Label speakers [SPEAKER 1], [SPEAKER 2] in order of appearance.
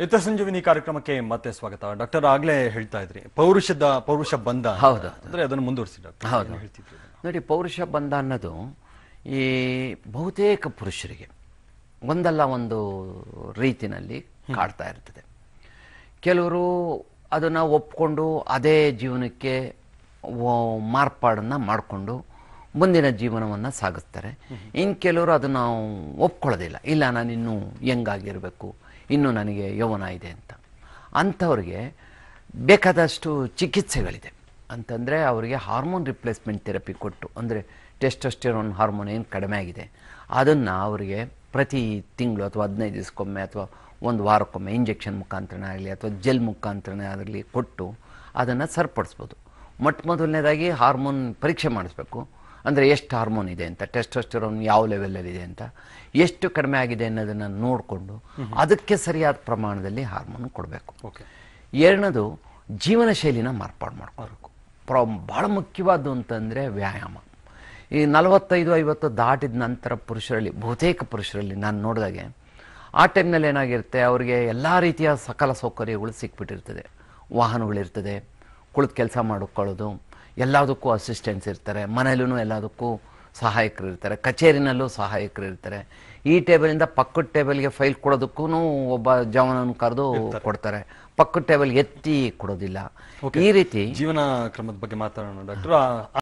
[SPEAKER 1] ನಿತ್ಯ ಸಂಜೀವಿನಿ ಕಾರ್ಯಕ್ರಮಕ್ಕೆ ಮತ್ತೆ ಸ್ವಾಗತ ಡಾಕ್ಟರ್ ಆಗ್ಲೇ ಹೇಳ್ತಾ ಇದ್ರಿ ಪೌರುಷದ ಪೌರುಷ ಬಂಧ ಹೌದು ಅಂದ್ರೆ ಅದನ್ನು ಮುಂದುವರಿಸಿ ಡಾಕ್ಟರ್ ಹೌದು ನೋಡಿ ಪೌರುಷ ಬಂಧ ಅನ್ನೋದು ಈ ಬಹುತೇಕ ಪುರುಷರಿಗೆ ಒಂದಲ್ಲ ಒಂದು ರೀತಿನಲ್ಲಿ ಕಾಡ್ತಾ ಇರ್ತದೆ ಕೆಲವರು ಅದನ್ನು ಒಪ್ಕೊಂಡು ಅದೇ ಜೀವನಕ್ಕೆ ಮಾರ್ಪಾಡನ್ನು ಮಾಡಿಕೊಂಡು ಮುಂದಿನ ಜೀವನವನ್ನು ಸಾಗಿಸ್ತಾರೆ ಇನ್ನು ಕೆಲವರು ಅದನ್ನು ಒಪ್ಕೊಳ್ಳೋದಿಲ್ಲ ಇಲ್ಲ ನಾನು ಇನ್ನೂ ಆಗಿರಬೇಕು ಇನ್ನೂ ನನಗೆ ಯೌವನ ಇದೆ ಅಂತ ಅಂಥವ್ರಿಗೆ ಬೇಕಾದಷ್ಟು ಚಿಕಿತ್ಸೆಗಳಿದೆ ಅಂತಂದರೆ ಅವರಿಗೆ ಹಾರ್ಮೋನ್ ರಿಪ್ಲೇಸ್ಮೆಂಟ್ ಥೆರಪಿ ಕೊಟ್ಟು ಅಂದರೆ ಟೆಸ್ಟೊಸ್ಟಿರೋನ್ ಹಾರ್ಮೋನ್ ಏನು ಕಡಿಮೆ ಆಗಿದೆ ಅದನ್ನು ಅವರಿಗೆ ಪ್ರತಿ ತಿಂಗಳು ಅಥವಾ ಹದಿನೈದು ದಿವಸಕ್ಕೊಮ್ಮೆ ಅಥವಾ ಒಂದು ವಾರಕ್ಕೊಮ್ಮೆ ಇಂಜೆಕ್ಷನ್ ಮುಖಾಂತರನೇ ಆಗಲಿ ಅಥವಾ ಜೆಲ್ ಮುಖಾಂತರನೇ ಆಗಲಿ ಕೊಟ್ಟು ಅದನ್ನು ಸರಿಪಡಿಸ್ಬೋದು ಮೊಟ್ಟ ಮೊದಲನೇದಾಗಿ ಹಾರ್ಮೋನ್ ಪರೀಕ್ಷೆ ಮಾಡಿಸ್ಬೇಕು ಅಂದರೆ ಎಷ್ಟು ಹಾರ್ಮೋನ್ ಇದೆ ಅಂತ ಟೆಸ್ಟೋಸ್ಟೆರೋನ್ ಯಾವ ಇದೆ ಅಂತ ಎಷ್ಟು ಕಡಿಮೆ ಆಗಿದೆ ಅನ್ನೋದನ್ನು ನೋಡಿಕೊಂಡು ಅದಕ್ಕೆ ಸರಿಯಾದ ಪ್ರಮಾಣದಲ್ಲಿ ಹಾರ್ಮೋನ್ ಕೊಡಬೇಕು ಎರಡನೇದು ಜೀವನ ಶೈಲಿನ ಮಾರ್ಪಾಡು ಮಾಡ್ಕೋಬೇಕು ಪ್ರಾ ಭಾಳ ಮುಖ್ಯವಾದ್ದು ಅಂತಂದರೆ ವ್ಯಾಯಾಮ ಈ ನಲವತ್ತೈದು ಐವತ್ತು ದಾಟಿದ ನಂತರ ಪುರುಷರಲ್ಲಿ ಬಹುತೇಕ ಪುರುಷರಲ್ಲಿ ನಾನು ನೋಡಿದಾಗೆ ಆ ಟೈಮ್ನಲ್ಲಿ ಏನಾಗಿರುತ್ತೆ ಅವರಿಗೆ ಎಲ್ಲ ರೀತಿಯ ಸಕಲ ಸೌಕರ್ಯಗಳು ಸಿಕ್ಬಿಟ್ಟಿರ್ತದೆ ವಾಹನಗಳಿರ್ತದೆ ಕುಳಿತು ಕೆಲಸ ಮಾಡಿಕೊಳ್ಳೋದು ಎಲ್ಲದಕ್ಕೂ ಅಸಿಸ್ಟೆಂಟ್ಸ್ ಇರ್ತಾರೆ ಮನೇಲೂ ಎಲ್ಲದಕ್ಕೂ ಸಹಾಯಕರು ಇರ್ತಾರೆ ಕಚೇರಿನಲ್ಲೂ ಸಹಾಯಕರು ಇರ್ತಾರೆ ಈ ಟೇಬಲಿಂದ ಪಕ್ಕದ ಟೇಬಲ್ಗೆ ಫೈಲ್ ಕೊಡೋದಕ್ಕೂ ಒಬ್ಬ ಜವನನ್ನು ಕರೆದು ಕೊಡ್ತಾರೆ ಪಕ್ಕದ ಟೇಬಲ್ ಎತ್ತಿ ಕೊಡೋದಿಲ್ಲ ಈ ರೀತಿ ಜೀವನ ಕ್ರಮದ ಬಗ್ಗೆ ಮಾತಾಡೋಣ ಡಾಕ್ಟರ್